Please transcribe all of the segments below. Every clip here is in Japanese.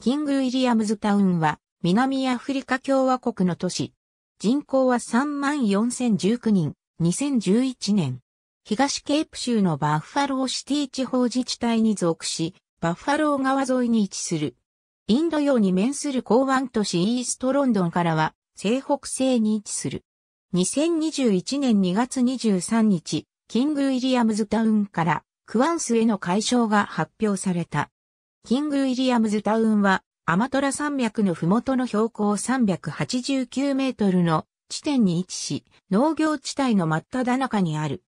キング・ウィリアムズタウンは、南アフリカ共和国の都市。人口は34,019人、2011年。東ケープ州のバッファローシティ地方自治体に属し、バッファロー川沿いに位置する。インド洋に面する港湾都市イーストロンドンからは、西北西に位置する。2021年2月23日、キング・ウィリアムズタウンから、クワンスへの解消が発表された。キング・ウィリアムズタウンは、アマトラ山脈の麓の標高389メートルの地点に位置し、農業地帯の真っ只中にある。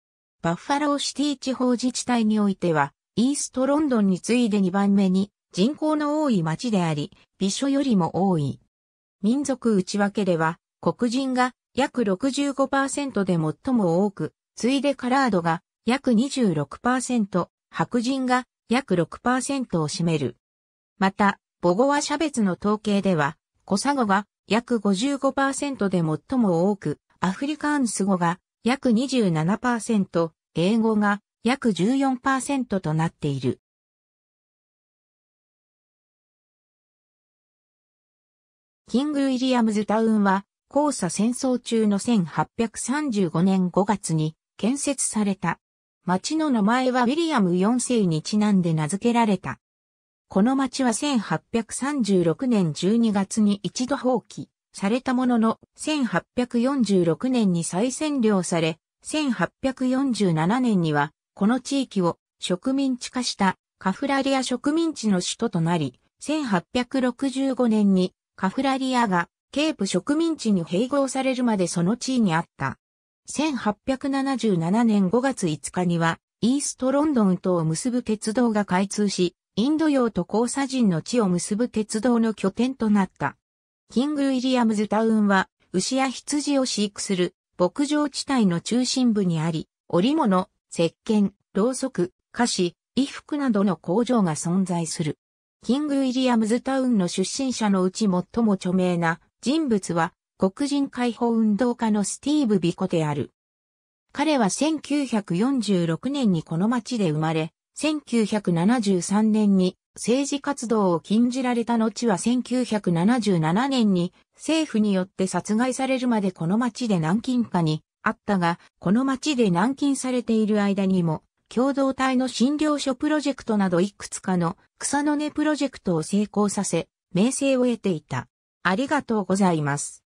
バッファローシティ地方自治体においては、イーストロンドンに次いで2番目に人口の多い町であり、美所よりも多い。民族内訳では、黒人が約65%で最も多く、次いでカラードが約26%、白人が約6%を占める。また、母語は差別の統計では、コサ語が約55%で最も多く、アフリカンス語が約27%、英語が約14%となっている。キング・ウィリアムズ・タウンは、交差戦争中の1835年5月に建設された町の名前はウィリアム4世にちなんで名付けられた。この町は1836年12月に一度放棄されたものの、1846年に再占領され、1847年には、この地域を植民地化したカフラリア植民地の首都となり、1865年にカフラリアがケープ植民地に併合されるまでその地位にあった。1877年5月5日には、イーストロンドンとを結ぶ鉄道が開通し、インド洋と交差人の地を結ぶ鉄道の拠点となった。キング・ウィリアムズタウンは、牛や羊を飼育する牧場地帯の中心部にあり、織物、石鹸、ろうそく、菓子、衣服などの工場が存在する。キング・ウィリアムズタウンの出身者のうち最も著名な人物は黒人解放運動家のスティーブ・ビコである。彼は1946年にこの町で生まれ、1973年に政治活動を禁じられた後は1977年に政府によって殺害されるまでこの町で軟禁下にあったが、この町で軟禁されている間にも、共同体の診療所プロジェクトなどいくつかの草の根プロジェクトを成功させ、名声を得ていた。ありがとうございます。